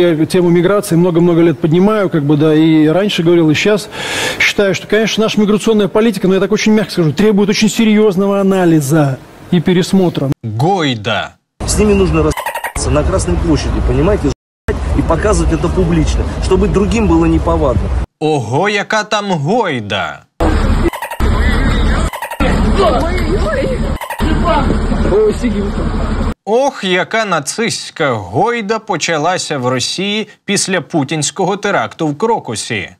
Я тему миграции много-много лет поднимаю, как бы, да, и раньше говорил, и сейчас считаю, что, конечно, наша миграционная политика, но я так очень мягко скажу, требует очень серьезного анализа и пересмотра. Гойда. С ними нужно расстаться на Красной площади, понимаете, и показывать это публично, чтобы другим было неповадно. Ого, яка там гойда! Ой, ой, ой. Ох, яка нацистська гойда почалася в Росії після путінського теракту в Крокусі.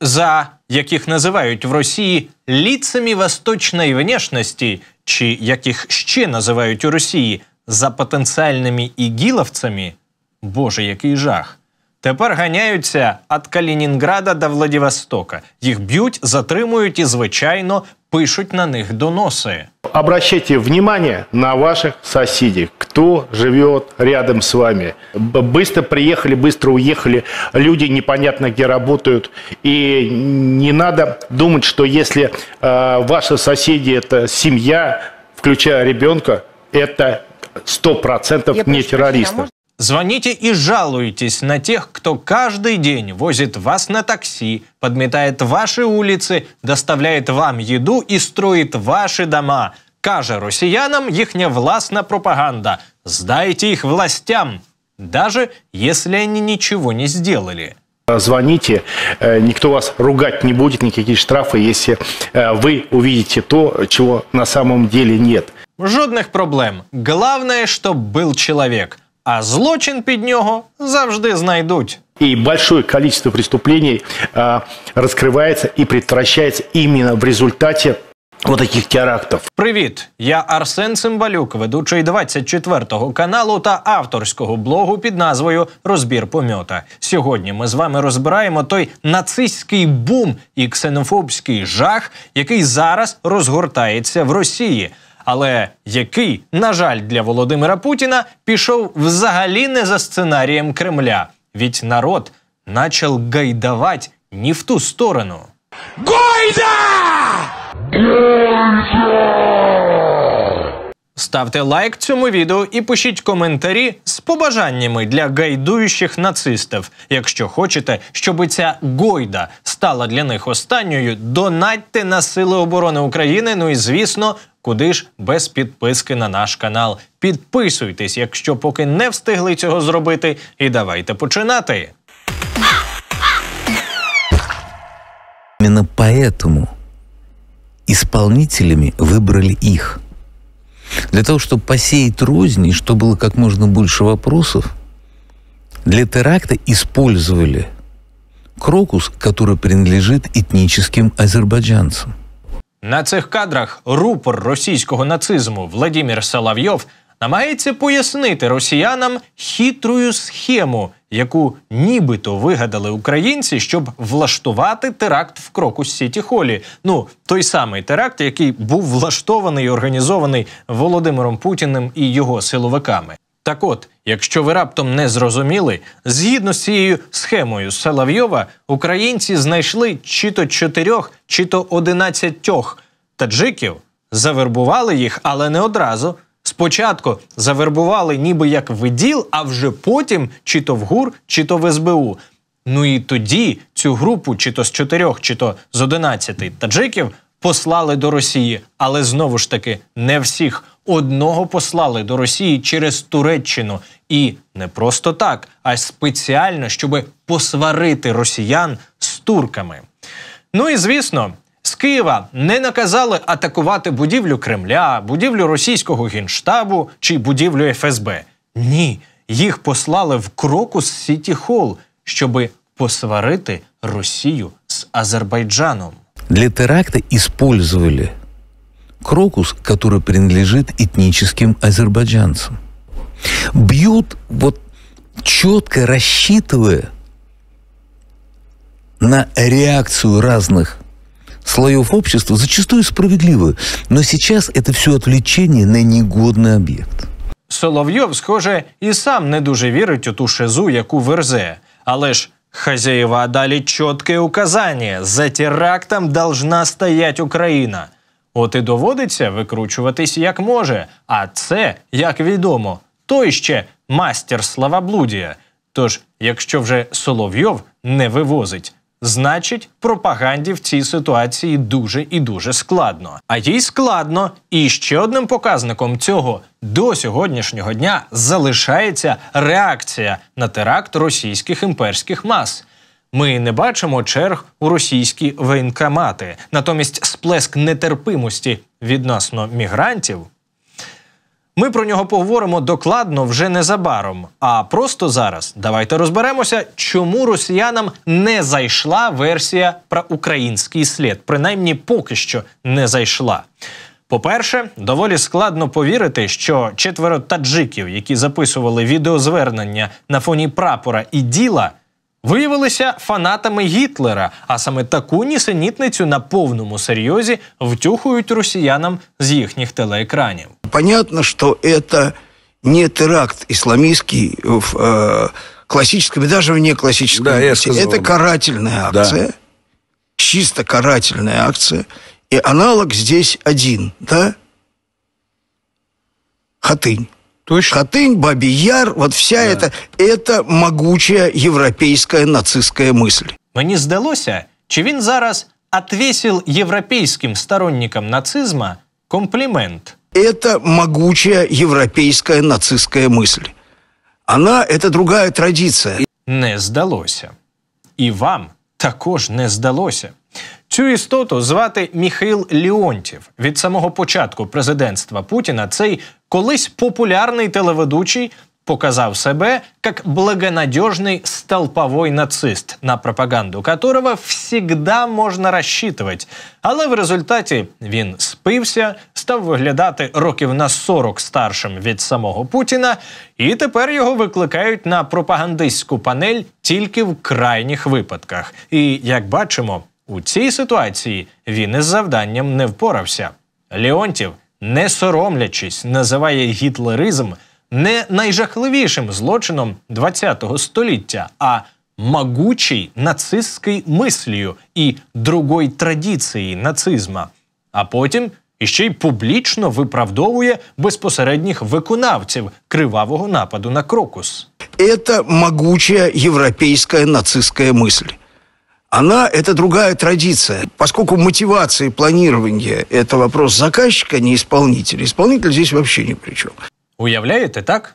За яких називають в Росії ліцами восточної внешності, чи яких ще називають у Росії за потенціальними ігіловцями? Боже, який жах! Тепер ганяються від Калінінграда до Владивостока. Їх б'ють, затримують і, звичайно, пишуть на них доноси. Обращайте внимание на ваших соседей, кто живет рядом с вами. Быстро приехали, быстро уехали, люди непонятно где работают. И не надо думать, что если э, ваши соседи – это семья, включая ребенка, это 100% не террористы. Звоните и жалуйтесь на тех, кто каждый день возит вас на такси, подметает ваши улицы, доставляет вам еду и строит ваши дома. Каже россиянам їхня властна пропаганда. Сдайте их властям, даже если они ничего не сделали. Звоните, э, никто вас ругать не будет, никакие штрафы, если э, вы увидите то, чего на самом деле нет. Жодных проблем. Главное, чтобы был человек – а злочин під нього завжди знайдуть. И большое количество преступлений э, раскрывается и предотвращается именно в результате вот таких терактов. Привіт, я Арсен Цимбалюк, ведучий 24-го каналу та авторського блогу під назвою Розбір помьота. Сьогодні ми з вами розбираємо той нацистський бум і ксенофобський жах, який зараз розгортається в Росії але який, на жаль, для Володимира Путіна пішов взагалі не за сценарієм Кремля. Ведь народ начал гайдавать не в ту сторону. Гойда! Гойда! Ставте лайк цьому відео і пишіть коментарі з побажаннями для гайдуючих нацистів. Якщо хочете, щоб ця гойда стала для них останньою, донатьте на Сили оборони України. Ну і звісно, куди ж без підписки на наш канал. Підписуйтесь, якщо поки не встигли цього зробити, і давайте починати. Именно поэтому исполнителями выбрали их – Для того, чтобы посеять розни, чтобы было как можно больше вопросов, для теракта использовали крокус, который принадлежит этническим азербайджанцам. На цих кадрах рупор російського нацизму Владимир Соловйов намагається пояснити росіянам хитрую схему яку нібито вигадали українці, щоб влаштувати теракт в крокус Сіті Холі. Ну той самий теракт, який був влаштований і організований Володимиром Путіним і його силовиками. Так, от, якщо ви раптом не зрозуміли, згідно з цією схемою Салавйова, українці знайшли чи то чотирьох, чи то одинадцятьох таджиків, завербували їх, але не одразу. Спочатку завербували ніби як виділ, а вже потім чи то в ГУР, чи то в СБУ. Ну і тоді цю групу, чи то з чотирьох, чи то з одинадцяти таджиків послали до Росії, але знову ж таки не всіх. Одного послали до Росії через Туреччину, і не просто так, а спеціально, щоб посварити росіян з турками. Ну і звісно, з Києва не наказали атакувати будівлю Кремля, будівлю російського генштабу чи будівлю ФСБ. Ні, їх послали в крокус Сіті Холл, щоби посварити Росію з Азербайджаном. Для теракта использовали крокус, который принадлежит этническим азербайджанцам. Бьют вот четко рассчитывая на реакцию разных слоев общества, зачастую справедливую. Но сейчас это все отвлечение на негодный объект. Соловйов, схоже, і сам не дуже вірить у ту шизу, яку верзе. Але ж Хазяева дали чітке указання: за терактом должна стоять Україна. От і доводиться викручуватись як може. А це, як відомо, то ще мастер славоблудія. Тож, якщо вже Соловйов не вивозить, Значить, пропаганді в цій ситуації дуже і дуже складно. А їй складно. І ще одним показником цього до сьогоднішнього дня залишається реакція на теракт російських імперських мас. Ми не бачимо черг у російські воєнкомати. Натомість сплеск нетерпимості відносно мігрантів ми про нього поговоримо докладно вже незабаром. А просто зараз давайте розберемося, чому росіянам не зайшла версія про український слід, принаймні поки що не зайшла. По-перше, доволі складно повірити, що четверо таджиків, які записували відеозвернення на фоні прапора і діла, виявилися фанатами Гітлера, а саме таку нісенітницю на повному серйозі втюхують росіянам з їхніх телеекранів. Понятно, что это не теракт исламистский в э, классическом и даже в неклассическом да, виде. Это карательная акция, да. чисто карательная акция. И аналог здесь один, да? Хатынь. Точно. Хатынь, Баби Яр, вот вся да. эта, это могучая европейская нацистская мысль. Но не здалося, а? чи він зараз отвесил европейским сторонникам нацизма комплимент. это могучая европейская нацистская мысль. Она это другая традиція. Не здалося. І вам також не здалося. Цю істоту звати Міхаїл Ліонтів. Від самого початку президентства Путіна цей колись популярний телеведучий показав себе как благонадежный столповой нацист, на пропаганду которого всегда можно рассчитывать. Але в результаті він спився, став виглядати років на 40 старшим від самого Путіна, і тепер його викликають на пропагандистську панель тільки в крайніх випадках. І як бачимо, у цій ситуації він із завданням не впорався. Леонтів, не соромлячись, називає гітлеризм не найжахливішим злочином ХХ століття, а могучий нацистський мислію і другої традиції нацизма, а потім іще й публічно виправдовує безпосередніх виконавців кривавого нападу на крокус. Это могучая европейская нацистская мысль. Она – это другая традиция. Поскольку мотивация и планирование – это вопрос заказчика, не исполнителя. Исполнитель здесь вообще ни при чем. Уявляєте, так?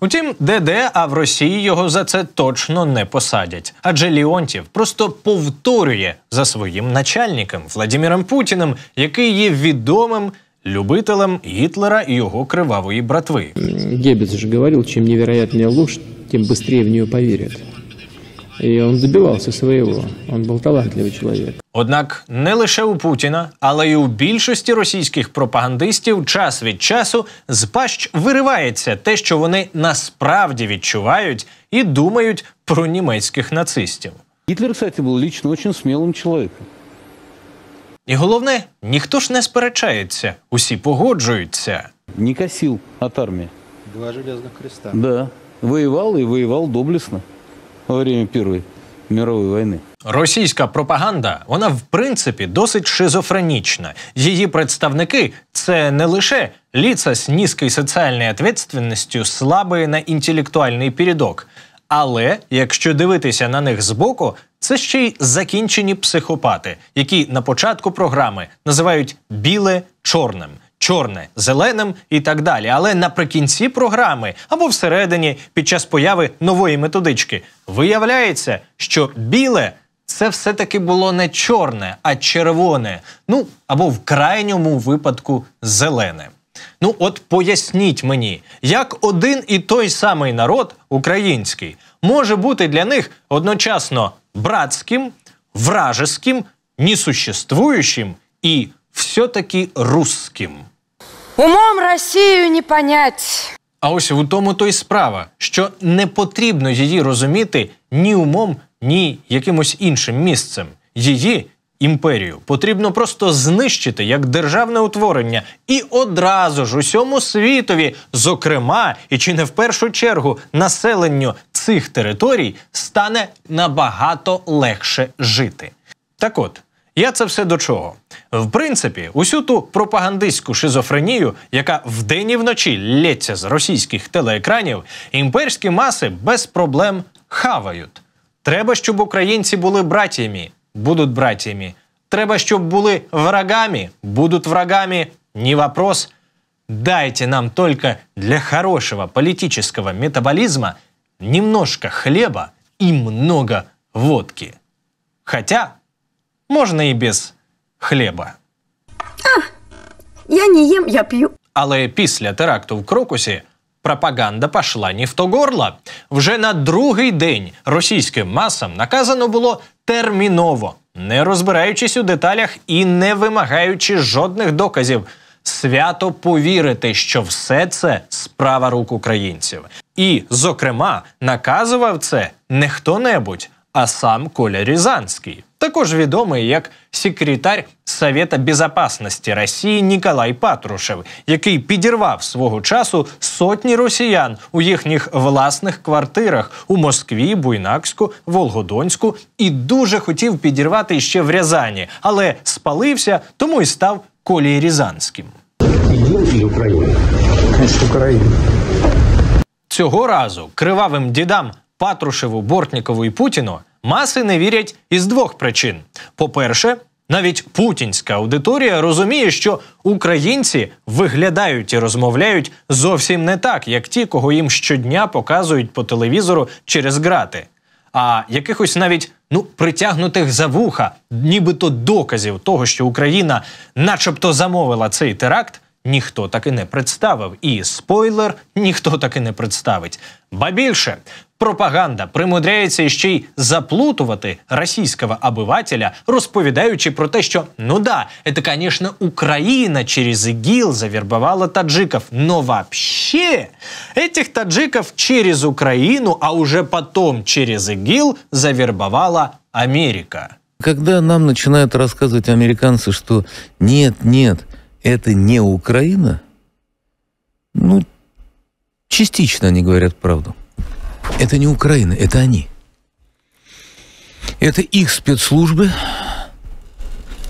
Утім, де-де, а в Росії його за це точно не посадять. Адже Ліонтів просто повторює за своїм начальником Владимиром Путіним, який є відомим любителем Гітлера і його кривавої братви. Геббельс же говорив, чим невероятна ложь, тим швидше в нього повірять. И он добивався своего. Он був талантливий чоловік. Однак не лише у Путіна, але й у більшості російських пропагандистів час від часу з пащ виривається те, що вони насправді відчувають і думають про німецьких нацистів. Гітлер, кстати, був лично дуже смілим чоловіком. І головне, ніхто ж не сперечається, усі погоджуються. Не косив від армії. Два железних креста. Да. Воював і воював доблісно во время Первой мировой войны. Російська пропаганда, вона в принципі досить шизофренічна. Її представники це не лише лица з низькою соціальною відповідальністю, слабий на інтелектуальний передок. Але якщо дивитися на них збоку, це ще й закінчені психопати, які на початку програми називають біле чорним чорне, зеленим і так далі. Але наприкінці програми або всередині, під час появи нової методички, виявляється, що біле. Це все-таки було не чорне, а червоне, ну або в крайньому випадку зелене. Ну, от поясніть мені, як один і той самий народ український може бути для них одночасно братським, вражеським, несуществуючим і все-таки русським. Умом Росію не понять. А ось у тому то й справа, що не потрібно її розуміти ні умом, ні якимось іншим місцем. Її імперію потрібно просто знищити як державне утворення і одразу ж усьому світові, зокрема, і чи не в першу чергу населенню цих територій стане набагато легше жити. Так от я це все до чого? В принципі, усю ту пропагандистську шизофренію, яка вдень і вночі лється з російських телеекранів, імперські маси без проблем хавають. Треба, щоб українці були братіями, будуть братіями. Треба, щоб були врагами, будуть врагами. Ні вопрос. Дайте нам только для хорошего политического метаболизма немножко хлеба и много водки. Хотя Можна і без хліба. А, Я не їм, ем, я п'ю. Але після теракту в Крокусі пропаганда пішла не в то горло. Вже на другий день російським масам наказано було терміново, не розбираючись у деталях і не вимагаючи жодних доказів. Свято повірити, що все це справа рук українців, і, зокрема, наказував це не хто-небудь, а сам Коля Рязанский, також відомий як секретар Совета Безопасності Росії Ніколай Патрушев, який підірвав свого часу сотні росіян у їхніх власних квартирах у Москві, Буйнакську, Волгодонську, і дуже хотів підірвати ще в Рязані, але спалився, тому і став Колією Рязанським. Україну? Цього разу кривавим дідам Патрушеву, Бортнікову і Путіну маси не вірять із двох причин: по-перше, навіть путінська аудиторія розуміє, що українці виглядають і розмовляють зовсім не так, як ті, кого їм щодня показують по телевізору через грати. А якихось навіть ну притягнутих за вуха, нібито доказів того, що Україна, начебто, замовила цей теракт, ніхто таки не представив. І спойлер ніхто таки не представить. Ба більше пропаганда примудряється ще й заплутувати російського обивателя, розповідаючи про те, що ну да, це, звісно, Україна через ІГІЛ завербувала таджиків, но вообще этих таджиків через Україну, а уже потом через ІГІЛ завербувала Америка. Когда нам начинают рассказывать американцы, что нет, нет, это не Украина, ну, частично они говорят правду это не Украина, это они. Это их спецслужбы,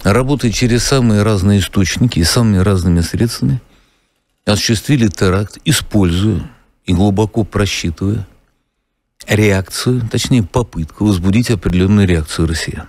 работая через самые разные источники и самыми разными средствами, осуществили теракт, используя и глубоко просчитывая реакцию, точнее попытку возбудить определенную реакцию России.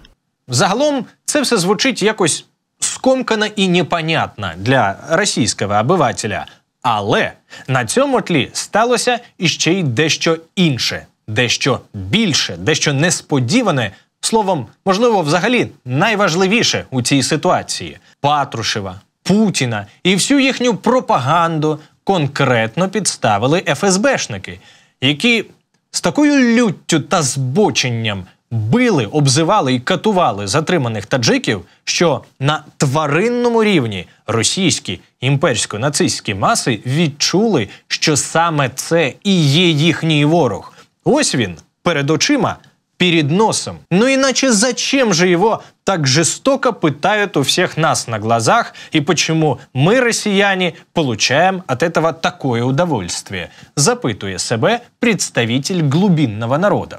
Загалом це все звучить якось скомкано и непонятно для российского обывателя. Але на цьому тлі сталося іще й дещо інше, дещо більше, дещо несподіване. Словом, можливо, взагалі найважливіше у цій ситуації Патрушева, Путіна і всю їхню пропаганду конкретно підставили ФСБшники, які з такою люттю та збоченням били, обзивали і катували затриманих таджиків, що на тваринному рівні російські імперсько-нацистські маси відчули, що саме це і є їхній ворог. Ось він перед очима. перед носом. Ну іначе зачем же його так жестоко питають у всіх нас на глазах І почему ми, росіяни, получаем от этого такое удовольствие? запитує себе представитель глубинного народу.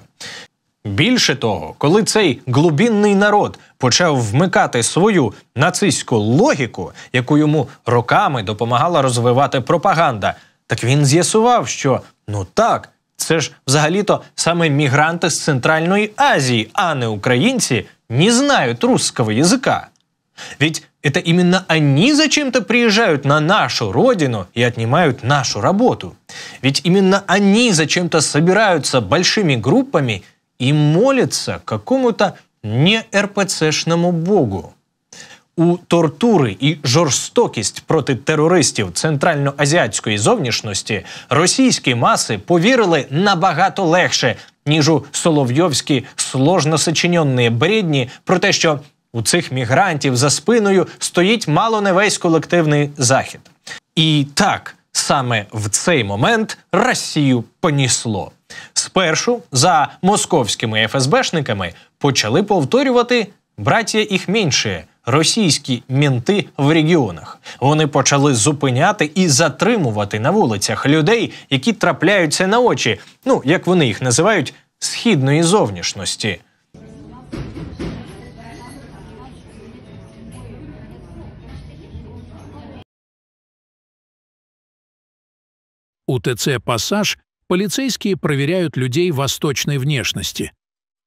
Більше того, коли цей глубінний народ почав вмикати свою нацистську логіку, яку йому роками допомагала розвивати пропаганда, так він з'ясував, що ну так, це ж взагалі-то саме мігранти з Центральної Азії, а не українці, не знають русского язика. Ведь это именно они зачем-то приїжджають на нашу родину і отнимают нашу роботу. Ведь именно они зачем-то збираються большими групами и молится какому-то не РПЦшному Богу. У тортури і жорстокість проти терористів центральноазіатської зовнішності російські маси повірили набагато легше ніж у соловйовські сложно сочиненні бредні про те, що у цих мігрантів за спиною стоїть мало не весь колективний захід. І так Саме в цей момент Росію понісло. Спершу за московськими ФСБшниками почали повторювати браття їх менше російські мінти в регіонах. Вони почали зупиняти і затримувати на вулицях людей, які трапляються на очі, ну як вони їх називають, східної зовнішності. УТЦ «Пассаж» полицейские проверяют людей восточной внешности.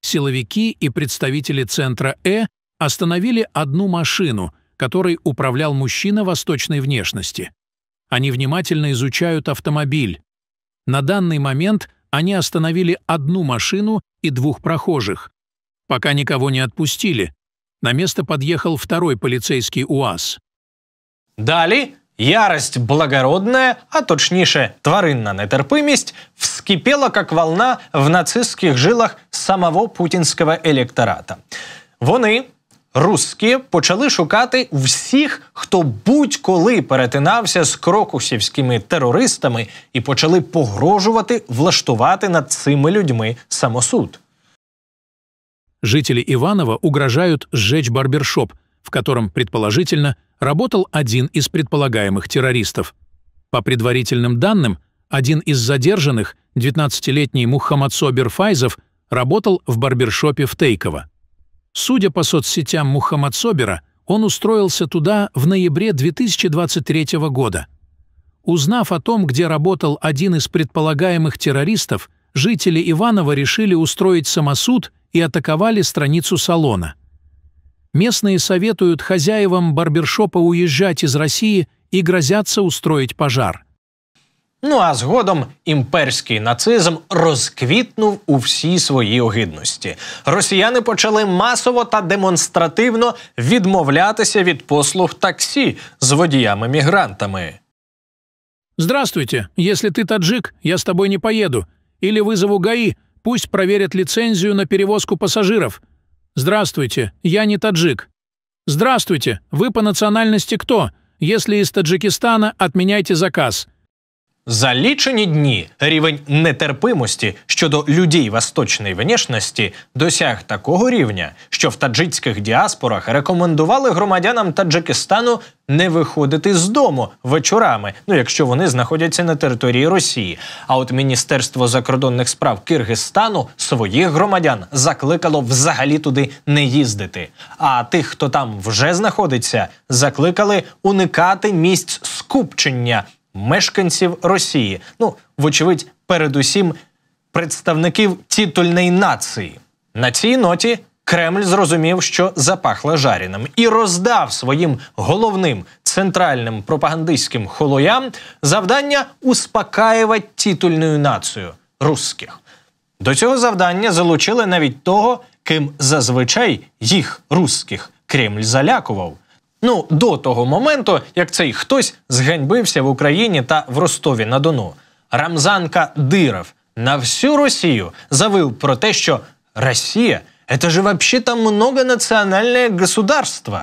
Силовики и представители Центра «Э» остановили одну машину, которой управлял мужчина восточной внешности. Они внимательно изучают автомобиль. На данный момент они остановили одну машину и двух прохожих. Пока никого не отпустили. На место подъехал второй полицейский УАЗ. Далее Ярость благородная, а точніше тваринна нетерпимість, вскипела як волна в нацистських жилах самого путінського електората. Вони, русські, почали шукати всіх, хто будь-коли перетинався з крокусівськими терористами і почали погрожувати влаштувати над цими людьми самосуд. Жители Іванова угрожают сжечь барбершоп – в котором, предположительно, работал один из предполагаемых террористов. По предварительным данным, один из задержанных, 19-летний Мухаммад Собер Файзов, работал в барбершопе в Тейково. Судя по соцсетям Мухаммад Собера, он устроился туда в ноябре 2023 года. Узнав о том, где работал один из предполагаемых террористов, жители Иванова решили устроить самосуд и атаковали страницу салона. местные советуют хозяевам барбершопа уезжать из России і грозяться устроїть пожар. Ну а згодом імперський нацизм розквітнув у всій своїй огидності. Росіяни почали масово та демонстративно відмовлятися від послуг таксі з водіями-мігрантами. Здравствуйте. Якщо ти таджик, я з тобою не поїду. Или визову ГАИ, пусть проверят ліцензію на перевозку пасажирів. «Здравствуйте, я не таджик». «Здравствуйте, вы по национальности кто? Если из Таджикистана, отменяйте заказ». За лічені дні рівень нетерпимості щодо людей восточної внешності досяг такого рівня, що в таджицьких діаспорах рекомендували громадянам Таджикистану не виходити з дому вечорами, ну якщо вони знаходяться на території Росії. А от Міністерство закордонних справ Киргизстану своїх громадян закликало взагалі туди не їздити. А тих, хто там вже знаходиться, закликали уникати місць скупчення мешканців Росії. Ну, вочевидь, передусім представників титульної нації. На цій ноті Кремль зрозумів, що запахло жареним, і роздав своїм головним центральним пропагандистським холоям завдання успокаювати титульну націю русських. До цього завдання залучили навіть того, ким зазвичай їх русських Кремль залякував. Ну, до того моменту, як цей хтось зганьбився в Україні та в Ростові на Дону. Рамзанка Диров на всю Росію завив про те, що Росія это же вообще там многонациональное государство.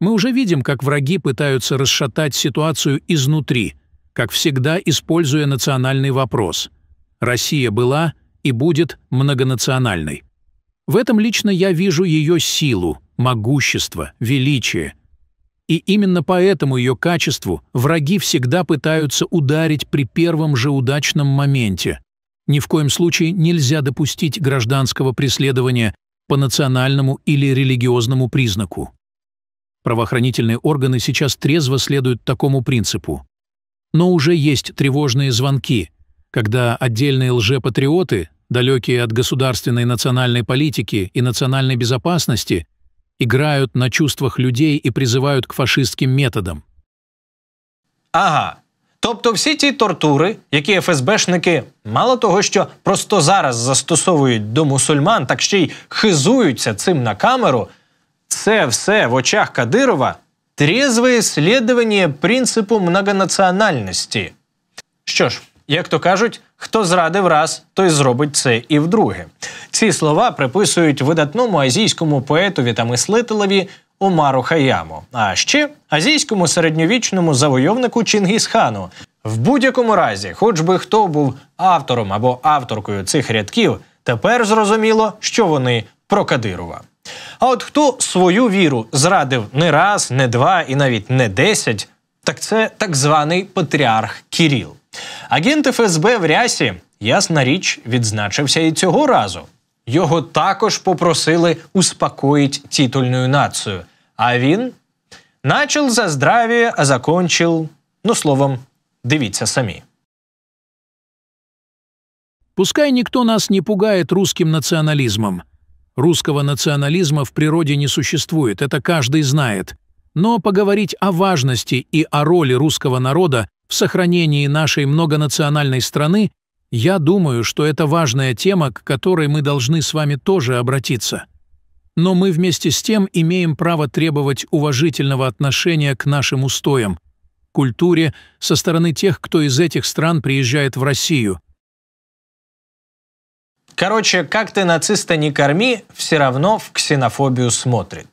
Мы уже видим, как враги пытаются расшатать ситуацию изнутри, как всегда используя национальный вопрос. Россия была и будет многонациональной. В этом лично я вижу ее силу, могущество, величие. И именно поэтому ее качеству враги всегда пытаются ударить при первом же удачном моменте. Ни в коем случае нельзя допустить гражданского преследования по национальному или религиозному признаку. Правоохранительные органы сейчас трезво следуют такому принципу. Но уже есть тревожные звонки, когда отдельные лжепатриоты далекие от государственной национальной политики и национальной безопасности, играют на чувствах людей і призивають к фашистським методам. Ага. Тобто всі ці тортури, які ФСБшники мало того, що просто зараз застосовують до мусульман, так ще й хизуються цим на камеру, це все в очах Кадирова трізве слідування принципу многонаціональності. Що ж, як то кажуть, Хто зрадив раз, той зробить це і вдруге. Ці слова приписують видатному азійському поетові та мислителеві Омару Хаяму, а ще азійському середньовічному завойовнику Чингісхану. В будь-якому разі, хоч би хто був автором або авторкою цих рядків, тепер зрозуміло, що вони про Кадирова. А от хто свою віру зрадив не раз, не два і навіть не десять, так це так званий патріарх Кіріл. Агент ФСБ в Рясі, ясна річ, відзначився і цього разу. Його також попросили успокоїть титульну націю. А він начал за здравие, а закончил, ну словом, дивіться самі. Пускай ніхто нас не пугає русским націоналізмом. Русского национализма в природе не существует, это каждый знает. Но поговорить о важности и о роли русского народа в сохранении нашей многонациональной страны, я думаю, что это важная тема, к которой мы должны с вами тоже обратиться. Но мы вместе с тем имеем право требовать уважительного отношения к нашим устоям, культуре со стороны тех, кто из этих стран приезжает в Россию. Короче, как ты нациста не корми, все равно в ксенофобию смотрит.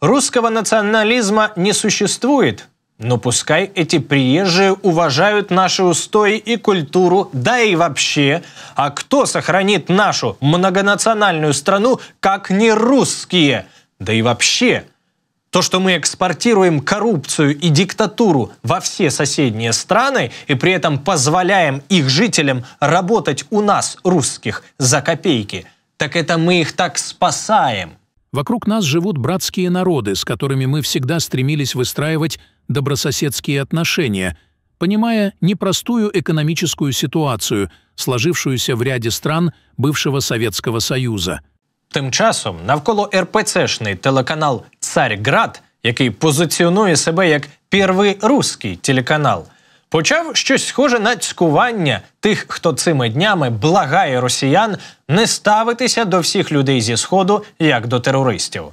Русского национализма не существует, но пускай эти приезжие уважают наши устои и культуру, да и вообще. А кто сохранит нашу многонациональную страну, как не русские? Да и вообще. То, что мы экспортируем коррупцию и диктатуру во все соседние страны и при этом позволяем их жителям работать у нас, русских, за копейки, так это мы их так спасаем. Вокруг нас живут братские народы, с которыми мы всегда стремились выстраивать добрососедские отношения, понимая непростую экономическую ситуацию, сложившуюся в ряде стран бывшего Советского Союза. Тим часом навколо РПЦшний телеканал Царьград, який позиціонує себе як «первий русський телеканал. Почав щось схоже на цькування тих, хто цими днями благає росіян не ставитися до всіх людей зі сходу як до терористів.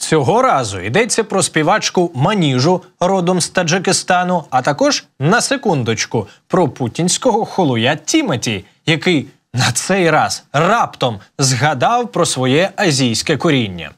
Цього разу йдеться про співачку Маніжу родом з Таджикистану, а також на секундочку про путінського холуя Тімоті, який на цей раз раптом згадав про своє азійське коріння.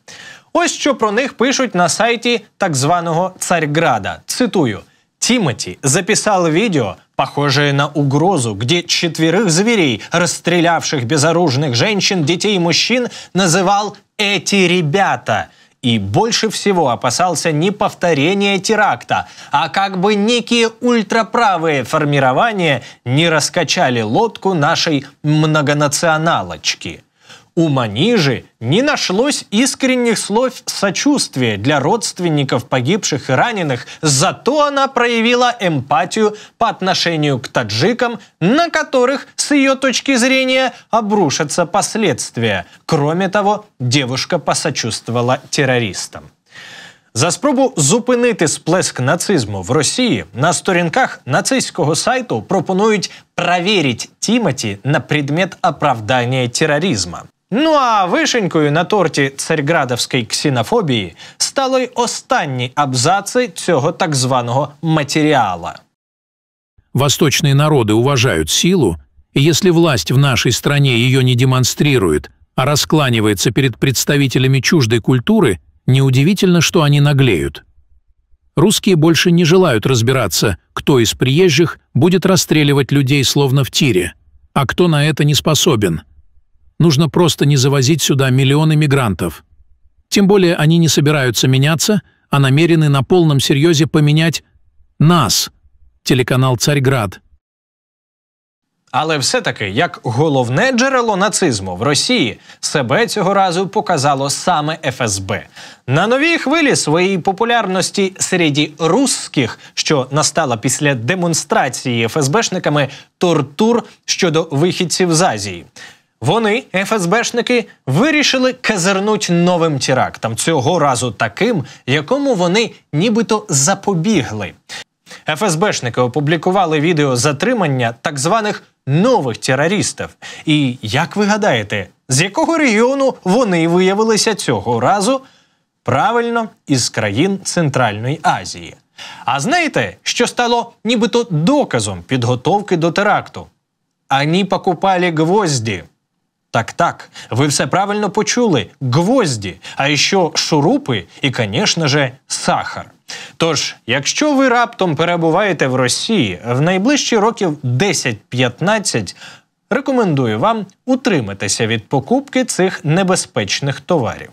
Ось що про них пишуть на сайті так званого Царьграда. Цитую: Тімоті записав відео, похоже на угрозу, где четверых зверей, розстрілявших безоружных женщин, дітей и мужчин, називав «эти ребята», и больше всего опасался не повторения теракта, а как бы некие ультраправые формирования не раскачали лодку нашей многонационалочки – у Манижи не нашлось искренних слов сочувствия для родственников погибших и раненых, зато она проявила эмпатию по отношению к таджикам, на которых, с ее точки зрения, обрушатся последствия. Кроме того, девушка посочувствовала террористам. За спробу зупинити сплеск нацизму в Росії на сторінках нацистського сайту пропонують проверить Тіматі на предмет оправдания терроризма. Ну а вишенькою на торті царьградовської ксінофобії стали останні абзаци цього так званого матеріала. Восточные народы уважают силу, и если власть в нашей стране ее не демонстрирует, а раскланивается перед представителями чуждой культуры, неудивительно, что они наглеют. Русские больше не желают разбираться, кто из приезжих будет расстреливать людей словно в тире, а кто на это не способен – Нужно просто не завозить сюда миллионы мигрантов. Тем более они не собираются меняться, а намерены на полном серьезе поменять нас, телеканал «Царьград». Але все-таки як головне джерело нацизму в Росії себе цього разу показало саме ФСБ на новій хвилі своєї популярності серед русських, що настала після демонстрації ФСБшниками тортур щодо вихідців з Азії. Вони, ФСБшники, вирішили казернуть новим терактом, цього разу таким, якому вони нібито запобігли. ФСБшники опублікували відео затримання так званих нових терористів. І як ви гадаєте, з якого регіону вони виявилися цього разу? Правильно, із країн Центральної Азії. А знаєте, що стало нібито доказом підготовки до теракту? Ані покупали гвозді. Так, так, ви все правильно почули: гвозді, а ще шурупи і, звісно же, сахар. Тож, якщо ви раптом перебуваєте в Росії в найближчі років 10-15, рекомендую вам утриматися від покупки цих небезпечних товарів.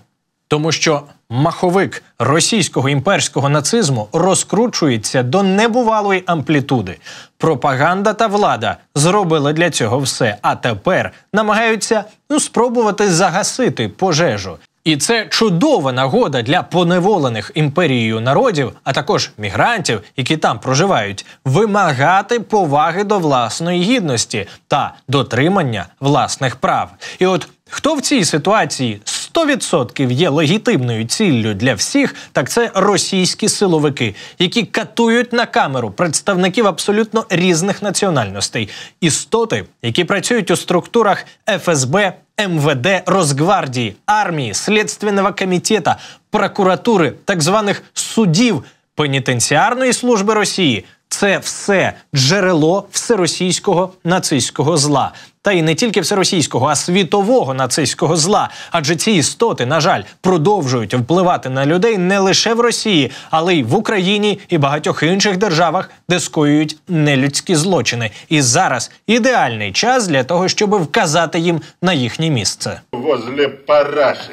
Тому що Маховик російського імперського нацизму розкручується до небувалої амплітуди. Пропаганда та влада зробили для цього все, а тепер намагаються ну, спробувати загасити пожежу. І це чудова нагода для поневолених імперією народів, а також мігрантів, які там проживають, вимагати поваги до власної гідності та дотримання власних прав. І от хто в цій ситуації 100% є легітимною ціллю для всіх, так це російські силовики, які катують на камеру представників абсолютно різних національностей, істоти, які працюють у структурах ФСБ. МВД Росгвардії, армії, Слідственного комітету, прокуратури, так званих судів пенітенціарної служби Росії це все джерело всеросійського нацистського зла та й не тільки всеросійського, а світового нацистського зла. Адже ці істоти, на жаль, продовжують впливати на людей не лише в Росії, але й в Україні і багатьох інших державах, де скоюють нелюдські злочини. І зараз ідеальний час для того, щоб вказати їм на їхнє місце. Возле параші.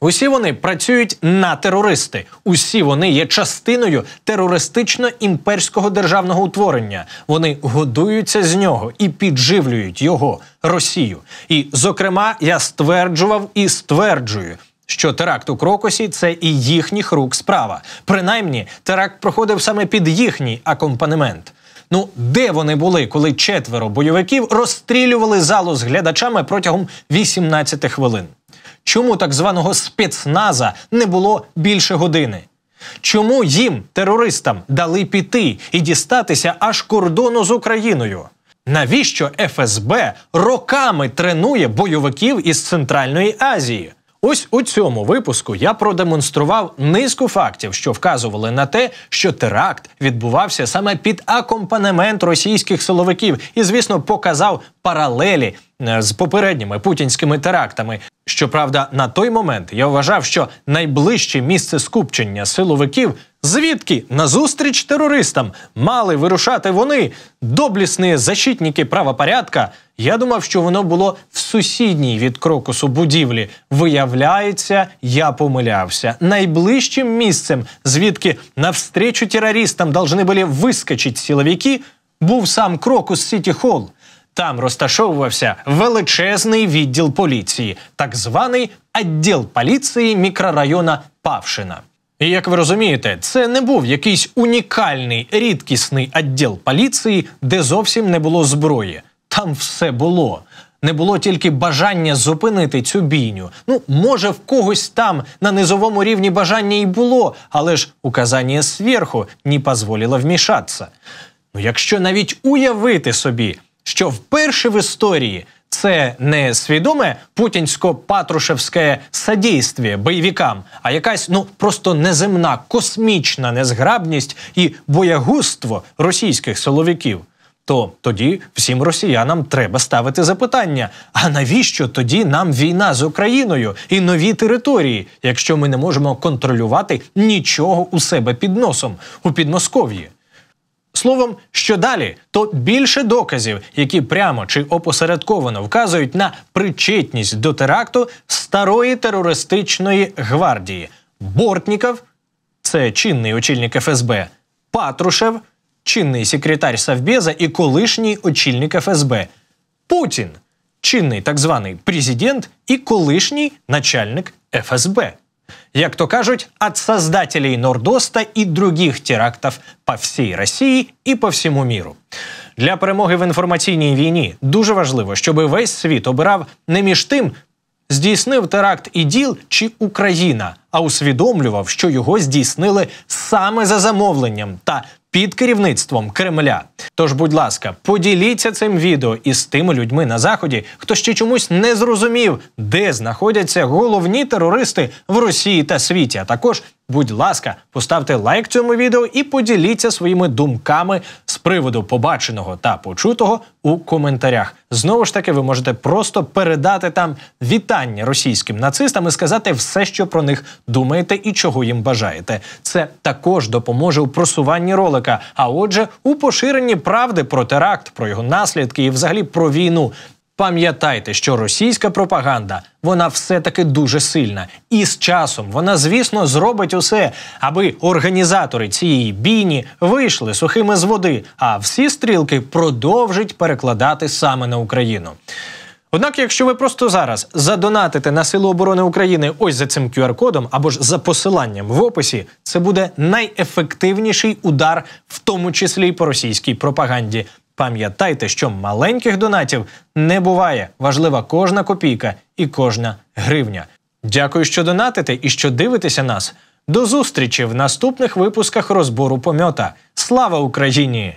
Усі вони працюють на терористи, усі вони є частиною терористично-імперського державного утворення. Вони годуються з нього і підживлюють його Росію. І, зокрема, я стверджував і стверджую. Що теракт у Крокосі це і їхніх рук справа. Принаймні, теракт проходив саме під їхній акомпанемент. Ну де вони були, коли четверо бойовиків розстрілювали залу з глядачами протягом 18 хвилин? Чому так званого спецназа не було більше години? Чому їм, терористам, дали піти і дістатися аж кордону з Україною? Навіщо ФСБ роками тренує бойовиків із Центральної Азії? Ось у цьому випуску я продемонстрував низку фактів, що вказували на те, що теракт відбувався саме під акомпанемент російських силовиків, і, звісно, показав паралелі е, з попередніми путінськими терактами, Щоправда, на той момент я вважав, що найближче місце скупчення силовиків, звідки назустріч терористам мали вирушати вони доблісні защитники правопорядка, я думав, що воно було в сусідній від крокусу будівлі. Виявляється, я помилявся. Найближчим місцем, звідки навстрічу терористам должны були вискочити силовики, був сам крокус Сіті Холл. Там розташовувався величезний відділ поліції, так званий відділ поліції мікрорайона Павшина. І як ви розумієте, це не був якийсь унікальний рідкісний відділ поліції, де зовсім не було зброї. Там все було. Не було тільки бажання зупинити цю бійню. Ну, може, в когось там на низовому рівні бажання і було, але ж указання зверху не дозволило вмішатися. Ну, якщо навіть уявити собі, що вперше в історії це не свідоме путінсько-патрушевське садійство бойовикам, а якась ну просто неземна космічна незграбність і боягузтво російських силовиків. То тоді всім росіянам треба ставити запитання: а навіщо тоді нам війна з Україною і нові території, якщо ми не можемо контролювати нічого у себе під носом у Підмосков'ї? Словом, що далі, то більше доказів, які прямо чи опосередковано вказують на причетність до теракту старої терористичної гвардії. Бортніков це чинний очільник ФСБ, Патрушев, чинний секретар Савбеза і колишній очільник ФСБ, Путін, чинний так званий президент і колишній начальник ФСБ як то кажуть, от создателей Нордоста і других терактів по всій Росії і по всьому міру. Для перемоги в інформаційній війні дуже важливо, щоб весь світ обирав не між тим, здійснив теракт і діл чи Україна, а усвідомлював, що його здійснили саме за замовленням та під керівництвом Кремля. Тож, будь ласка, поділіться цим відео із тими людьми на заході, хто ще чомусь не зрозумів, де знаходяться головні терористи в Росії та світі, а також Будь ласка, поставте лайк цьому відео і поділіться своїми думками з приводу побаченого та почутого у коментарях. Знову ж таки, ви можете просто передати там вітання російським нацистам і сказати все, що про них думаєте і чого їм бажаєте. Це також допоможе у просуванні ролика, а отже, у поширенні правди про теракт, про його наслідки і взагалі про війну. Пам'ятайте, що російська пропаганда вона все-таки дуже сильна, і з часом вона, звісно, зробить усе, аби організатори цієї бійні вийшли сухими з води, а всі стрілки продовжить перекладати саме на Україну. Однак, якщо ви просто зараз задонатите на Силу оборони України ось за цим QR-кодом або ж за посиланням в описі, це буде найефективніший удар, в тому числі й по російській пропаганді. Пам'ятайте, що маленьких донатів не буває. Важлива кожна копійка і кожна гривня. Дякую, що донатите і що дивитеся нас. До зустрічі в наступних випусках розбору помьота. Слава Україні!